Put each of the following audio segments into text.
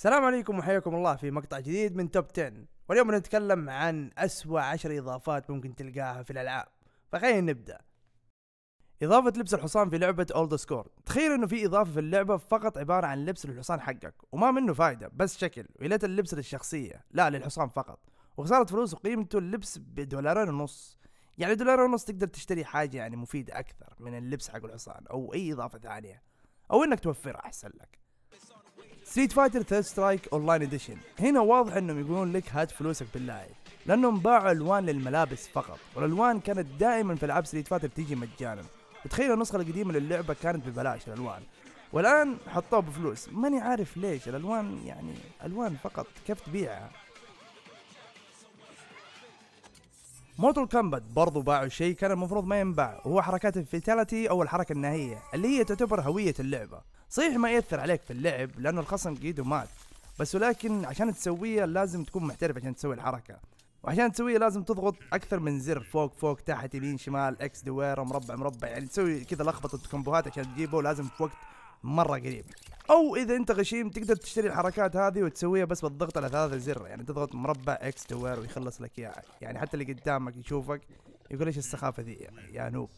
السلام عليكم وحياكم الله في مقطع جديد من توب 10 واليوم نتكلم عن أسوأ عشر إضافات ممكن تلقاها في الألعاب فخلينا نبدأ إضافة لبس الحصان في لعبة أولد سكور تخيل إنه في إضافة في اللعبة فقط عبارة عن لبس الحصان حقك وما منه فايدة بس شكل ويلة اللبس للشخصية لا للحصان فقط وخسارة فلوس وقيمته اللبس بدولارين ونص يعني دولار ونص تقدر تشتري حاجة يعني مفيدة أكثر من اللبس حق الحصان أو أي إضافة ثانية أو إنك توفر أحسن لك ستريت فايتر 3 سترايك اونلاين اديشن هنا واضح انهم يقولون لك هات فلوسك باللاعب لانهم باعوا الوان للملابس فقط والالوان كانت دائما في العاب ستريت فايتر تيجي مجانا تخيل النسخه القديمه للعبه كانت ببلاش الالوان والان حطوها بفلوس ماني عارف ليش الالوان يعني الوان فقط كيف تبيعها مورتال كومبات برضو باعوا شيء كان المفروض ما ينباع وهو حركات الفيتاليتي او الحركه النهائيه اللي هي تعتبر هويه اللعبه صحيح ما ياثر عليك في اللعب لانه الخصم قيده مات بس ولكن عشان تسويها لازم تكون محترف عشان تسوي الحركه وعشان تسويها لازم تضغط اكثر من زر فوق فوق تحت يمين شمال اكس دوير مربع مربع يعني تسوي كذا لخبطه كومبوهات عشان تجيبه لازم في وقت مره قريب او اذا انت غشيم تقدر تشتري الحركات هذه وتسويها بس بالضغط على ثلاثة زر يعني تضغط مربع اكس دوير ويخلص لك اياها يعني حتى اللي قدامك يشوفك يقول ايش السخافه ذي يا نوب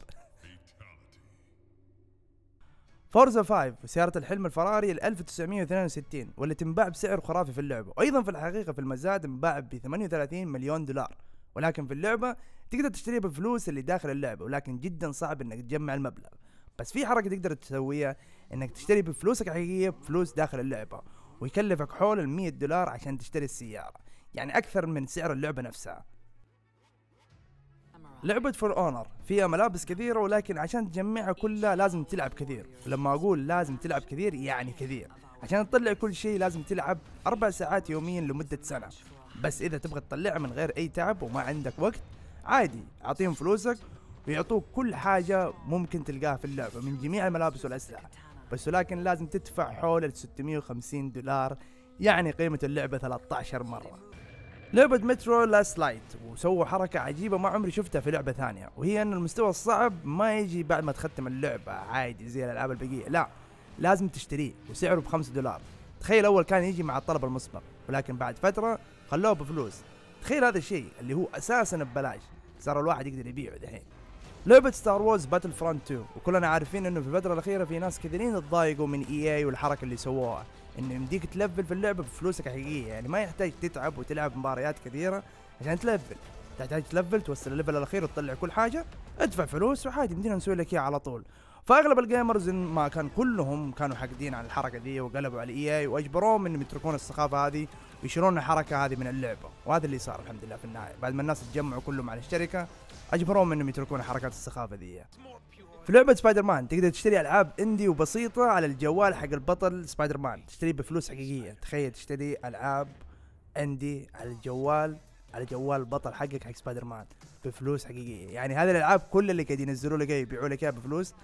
فورزا 5 سيارة الحلم الفراري ال 1962 واللي تنباع بسعر خرافي في اللعبة وأيضا في الحقيقة في المزاد انباع ب 38 مليون دولار ولكن في اللعبة تقدر تشتريها بالفلوس اللي داخل اللعبة ولكن جدا صعب انك تجمع المبلغ بس في حركة تقدر تسويها انك تشتري بفلوسك الحقيقية بفلوس داخل اللعبة ويكلفك حول ال 100 دولار عشان تشتري السيارة يعني أكثر من سعر اللعبة نفسها لعبة فور اونر فيها ملابس كثيرة ولكن عشان تجمعها كلها لازم تلعب كثير ولما اقول لازم تلعب كثير يعني كثير عشان تطلع كل شيء لازم تلعب أربع ساعات يوميا لمدة سنة بس إذا تبغى تطلعها من غير أي تعب وما عندك وقت عادي أعطيهم فلوسك ويعطوك كل حاجة ممكن تلقاها في اللعبة من جميع الملابس والأسلحة بس ولكن لازم تدفع حول 650 دولار يعني قيمة اللعبة 13 مرة لعبة مترو لاست لايت وسووا حركة عجيبة ما عمري شفتها في لعبة ثانية وهي ان المستوى الصعب ما يجي بعد ما تختم اللعبة عادي زي الالعاب البقية لا لازم تشتريه وسعره بخمسة دولار تخيل اول كان يجي مع الطلب المسبق ولكن بعد فترة خلوه بفلوس تخيل هذا الشيء اللي هو اساسا ببلاش صار الواحد يقدر يبيعه دحين لعبة ستار وورز باتل فرونت 2 وكلنا عارفين انه في الفترة الأخيرة في ناس كثيرين تضايقوا من اي e اي والحركة اللي سووها انه يمديك تلفل في اللعبة بفلوسك حقيقية يعني ما يحتاج تتعب وتلعب مباريات كثيرة عشان تلفل تحتاج تلفل توصل الليفل الأخير وتطلع كل حاجة ادفع فلوس وعادي يمدينا نسوي لك اياها على طول فاغلب الجيمرز ما كان كلهم كانوا حاقدين على الحركه دي وقلبوا على اي اي واجبروهم انهم يتركون السخافه هذه ويشيلون الحركه هذه من اللعبه وهذا اللي صار الحمد لله في النهايه بعد ما الناس تجمعوا كلهم على الشركه اجبروهم انهم يتركون حركات السخافه دي في لعبة سبايدر مان تقدر تشتري العاب اندي وبسيطة على الجوال حق البطل سبايدر مان تشتري بفلوس حقيقية تخيل تشتري العاب اندي على الجوال على جوال البطل حقك حق سبايدر مان بفلوس حقيقيه يعني هذه الالعاب كل اللي قاعد ينزلوا لك يبيعوا لك اياها بفلوس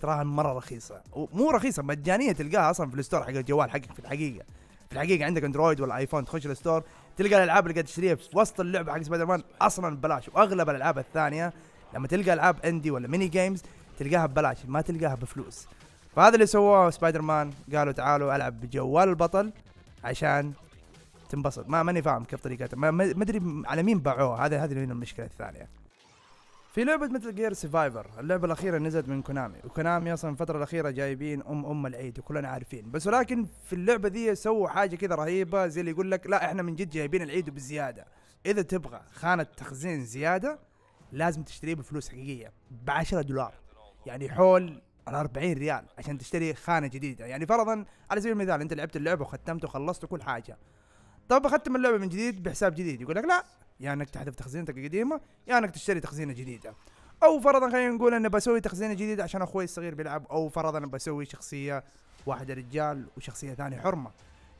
تراها مره رخيصه ومو رخيصه مجانيه تلقاها اصلا في الستور حق الجوال حقك في الحقيقه في الحقيقه عندك اندرويد ولا ايفون تخش الستور تلقى الالعاب اللي قاعد تشتريها في وسط اللعبه حق سبايدر مان اصلا ببلاش واغلب الالعاب الثانيه لما تلقى العاب اندي ولا ميني جيمز تلقاها ببلاش ما تلقاها بفلوس فهذا اللي سووه سبايدر مان قالوا تعالوا العب بجوال البطل عشان تنبسط ما ماني فاهم كيف طريقتها ما ادري على مين باعوها هذا هذه هنا المشكله الثانيه في لعبة مثل جير سيفايفر اللعبة الأخيرة نزلت من كونامي وكونامي أصلا الفترة الأخيرة جايبين أم أم العيد وكلنا عارفين بس ولكن في اللعبة ذي سووا حاجة كذا رهيبة زي اللي يقول لك لا إحنا من جد جايبين العيد بزيادة إذا تبغى خانة تخزين زيادة لازم تشتريه بفلوس حقيقية ب 10 دولار يعني حول ال 40 ريال عشان تشتري خانة جديدة يعني فرضا على سبيل المثال أنت لعبت اللعبة وختمت وخلصت كل حاجة طب أختم اللعبة من جديد بحساب جديد يقول لك لا يا يعني انك تحذف تخزينتك القديمه يا يعني انك تشتري تخزينه جديده او فرضا خلينا نقول انا بسوي تخزينه جديده عشان اخوي الصغير بيلعب او فرضا بسوي شخصيه واحده رجال وشخصيه ثانيه حرمه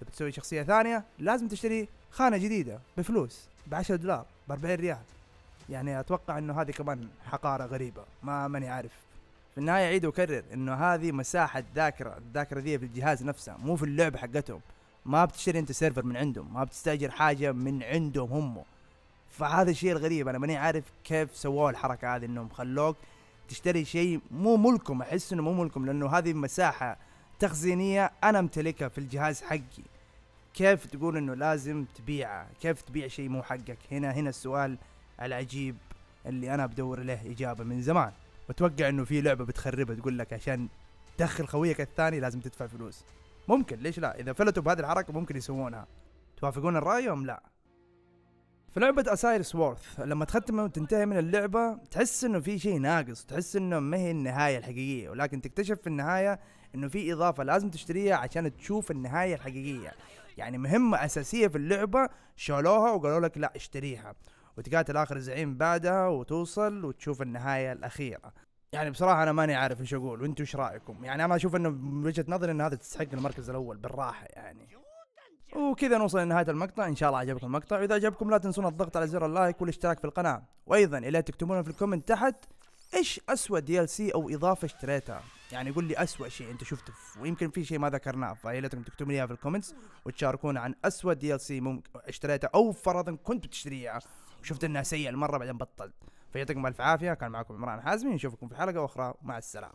اذا بتسوي شخصيه ثانيه لازم تشتري خانه جديده بفلوس ب 10 دولار ب 40 ريال يعني اتوقع انه هذه كمان حقاره غريبه ما ماني عارف في النهايه اعيد واكرر انه هذه مساحه ذاكره الذاكره ذي في الجهاز نفسه مو في اللعبه حقتهم ما بتشتري انت سيرفر من عندهم ما بتستاجر حاجه من عندهم هم فهذا الشيء الغريب انا ماني عارف كيف سووا الحركه هذه انهم خلوك تشتري شيء مو ملكم احس انه مو ملكم لانه هذه مساحه تخزينيه انا امتلكها في الجهاز حقي كيف تقول انه لازم تبيعه كيف تبيع شيء مو حقك هنا هنا السؤال العجيب اللي انا بدور له اجابه من زمان واتوقع انه في لعبه بتخربها تقول لك عشان تدخل خويك الثاني لازم تدفع فلوس ممكن ليش لا اذا فلتوا بهذه الحركه ممكن يسوونها توافقون الراي ام لا في لعبة أسايرس وورث لما تختم وتنتهي من اللعبة تحس انه في شيء ناقص تحس انه ما هي النهاية الحقيقية ولكن تكتشف في النهاية انه في اضافة لازم تشتريها عشان تشوف النهاية الحقيقية يعني مهمة اساسية في اللعبة شالوها وقالوا لك لا اشتريها وتقاتل اخر زعيم بعدها وتوصل وتشوف النهاية الاخيرة يعني بصراحة أنا ماني عارف إيش أقول، وأنتم إيش رأيكم؟ يعني أنا أشوف إنه من وجهة نظري إن هذا تستحق المركز الأول بالراحة يعني. وكذا نوصل لنهايه المقطع ان شاء الله عجبكم المقطع واذا عجبكم لا تنسون الضغط على زر اللايك والاشتراك في القناه وايضا الا تكتبون في الكومنت تحت ايش أسوأ دي ال سي او اضافه اشتريتها يعني قول لي أسوأ شيء انت شفته ويمكن في شيء ما ذكرناه فيا ليتكم تكتبوا لي اياها في الكومنتس وتشاركونا عن أسوأ دي ال سي ممكن اشتريته او فرضا كنت بتشتريها وشفت انها سيئه المره بعدين بطلت فيعطيكم الف عافيه كان معكم عمران حازمي نشوفكم في حلقه اخرى مع السلامه